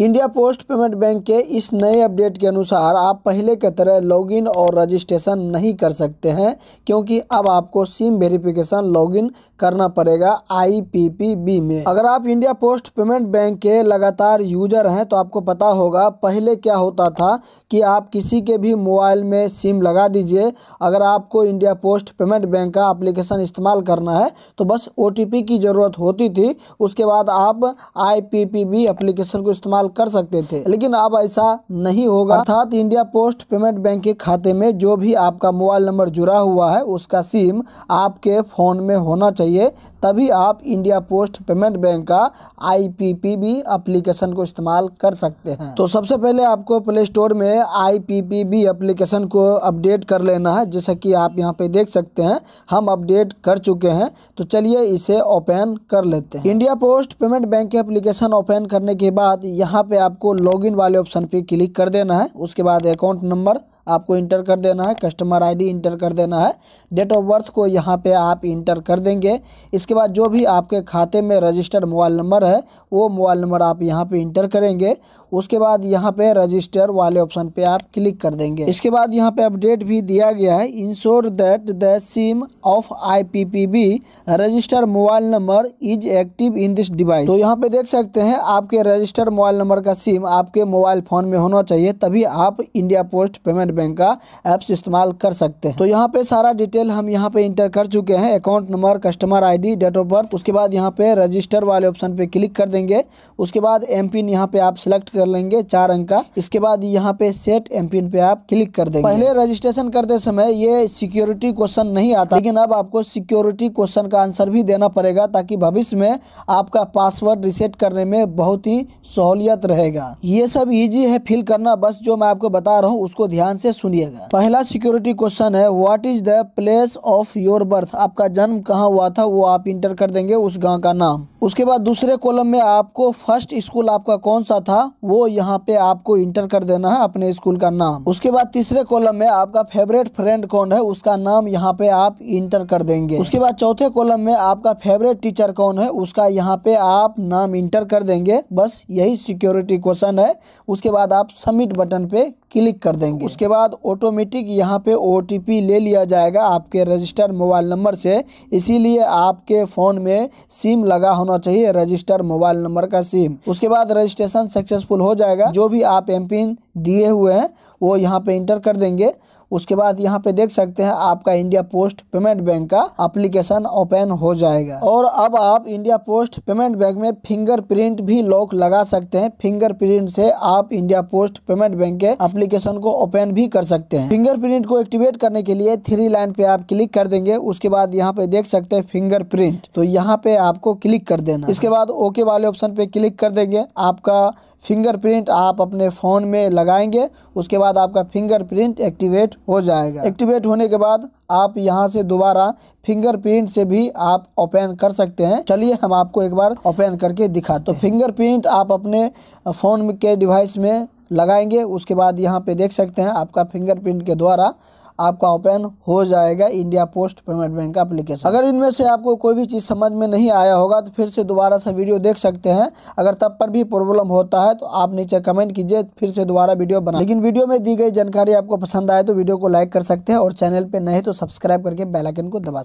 India post payment bank के इस नए अपडेट के अनुसार आप पहले के तरह लॉगिन और रजिस्ट्रेशन नहीं कर सकते हैं क्योंकि अब आपको सिम वेरिफिकेशन लॉगिन करना पड़ेगा आईपीपीबी में अगर आप इंडिया पोस्ट पेमेंट बैंक के लगातार यूजर हैं तो आपको पता होगा पहले क्या होता था कि आप किसी के भी मोबाइल में सिम लगा दीजिए अगर आपको इंडिया पोस्ट पेमेंट बैंक का अप्लीकेशन इस्तेमाल करना है तो बस ओ की ज़रूरत होती थी उसके बाद आप आई एप्लीकेशन को इस्तेमाल इस्तेमाल कर सकते थे लेकिन अब ऐसा नहीं होगा अर्थात इंडिया पोस्ट पेमेंट बैंक के खाते में जो भी आपका मोबाइल नंबर जुड़ा हुआ है उसका सिम आपके फ़ोन में होना चाहिए तभी आप इंडिया पोस्ट पेमेंट बैंक का आई एप्लीकेशन को इस्तेमाल कर सकते हैं तो सबसे पहले आपको प्ले स्टोर में I P P B application को अपडेट कर लेना है जैसे कि आप यहाँ पे देख सकते हैं हम अपडेट कर चुके हैं तो चलिए इसे ओपन कर लेते हैं India post payment bank application open करने के बाद यहाँ यहाँ पे आपको लॉगिन वाले ऑप्शन पे क्लिक कर देना है उसके बाद अकाउंट नंबर आपको इंटर कर देना है कस्टमर आईडी इंटर कर देना है डेट ऑफ बर्थ को यहाँ पे आप इंटर कर देंगे इसके बाद जो भी आपके खाते में रजिस्टर्ड मोबाइल नंबर है वो मोबाइल नंबर आप यहाँ पे इंटर करेंगे उसके बाद यहाँ पे रजिस्टर वाले ऑप्शन पे आप क्लिक कर देंगे इसके बाद यहाँ पे अपडेट भी दिया गया है ensure that the SIM of I P P B register mobile number is active in this device तो यहाँ पे देख सकते हैं आपके रजिस्टर मोबाइल नंबर का सिम आपके मोबाइल फोन में होना चाहिए तभी आप इंडिया पोस्ट पेमेंट बैंक का ऐप्स इस्तेमाल कर सकते हैं तो यहाँ पे सारा डिटेल हम यहाँ पे इंटर कर चुके हैं account number customer ID date of birth उसके बाद यहाँ पे रजिस्टर वाले ऑप्शन पे क्लिक कर देंगे उसके बाद एम पिन यहाँ पे आप सिलेक्ट कर लेंगे चार अंक का इसके बाद यहाँ पे सेट एम पिन पे आप क्लिक कर देंगे पहले रजिस्ट्रेशन करते समय ये सिक्योरिटी क्वेश्चन नहीं आता लेकिन अब आपको सिक्योरिटी क्वेश्चन का आंसर भी देना पड़ेगा ताकि भविष्य में आपका पासवर्ड रिसेट करने में बहुत ही सहूलियत रहेगा ये सब इजी है फिल करना बस जो मैं आपको बता रहा हूँ उसको ध्यान से से सुनिएगा पहला सिक्योरिटी क्वेश्चन है what is the place of your birth आपका जन्म कहाँ हुआ था वो आप इंटर कर देंगे उस गांव का नाम उसके बाद दूसरे कॉलम में आपको फर्स्ट स्कूल आपका कौन सा था वो यहाँ पे आपको इंटर कर देना है अपने स्कूल का नाम उसके बाद तीसरे कॉलम में आपका फेवरेट फ्रेंड कौन है उसका नाम यहाँ पे आप इंटर कर देंगे उसके बाद चौथे कॉलम में आपका फेवरेट टीचर कौन है उसका यहाँ पे आप नाम इंटर कर देंगे बस यही सिक्योरिटी क्वेश्चन है उसके बाद आप सबमिट बटन पे क्लिक कर देंगे उसके बाद ऑटोमेटिक यहाँ पे ओ ले लिया जाएगा आपके रजिस्टर्ड मोबाइल नंबर से इसीलिए आपके फ़ोन में सिम लगा होना चाहिए रजिस्टर मोबाइल नंबर का सिम उसके बाद रजिस्ट्रेशन सक्सेसफुल हो जाएगा जो भी आप एम पिन दिए हुए हैं वो यहाँ पे इंटर कर देंगे उसके बाद यहाँ पे देख सकते हैं आपका इंडिया पोस्ट पेमेंट बैंक का एप्लीकेशन ओपन हो जाएगा और अब आप इंडिया पोस्ट पेमेंट बैंक में फिंगरप्रिंट भी लॉक लगा सकते हैं फिंगरप्रिंट से आप इंडिया पोस्ट पेमेंट बैंक के एप्लीकेशन को ओपन भी कर सकते हैं फिंगरप्रिंट को एक्टिवेट करने के लिए थ्री लाइन पे आप क्लिक कर देंगे उसके बाद यहाँ पे देख सकते हैं फिंगरप्रिंट तो यहाँ पे आपको क्लिक कर कर देना इसके बाद ओके वाले ऑप्शन पे क्लिक कर देंगे आपका फिंगरप्रिंट आप अपने फ़ोन में लगाएंगे उसके बाद आपका फिंगरप्रिंट एक्टिवेट हो जाएगा एक्टिवेट होने के बाद आप यहां से दोबारा फिंगरप्रिंट से भी आप ओपन कर सकते हैं चलिए हम आपको एक बार ओपन करके दिखा तो फिंगरप्रिंट आप अपने फ़ोन के डिवाइस में लगाएंगे उसके बाद यहाँ पे देख सकते हैं आपका फिंगरप्रिंट के द्वारा आपका ओपन हो जाएगा इंडिया पोस्ट पेमेंट बैंक का अप्लीकेशन अगर इनमें से आपको कोई भी चीज़ समझ में नहीं आया होगा तो फिर से दोबारा से वीडियो देख सकते हैं अगर तब पर भी प्रॉब्लम होता है तो आप नीचे कमेंट कीजिए फिर से दोबारा वीडियो बना लेकिन वीडियो में दी गई जानकारी आपको पसंद आए तो वीडियो को लाइक कर सकते हैं और चैनल पर नहीं तो सब्सक्राइब करके बेलाइकन को दबा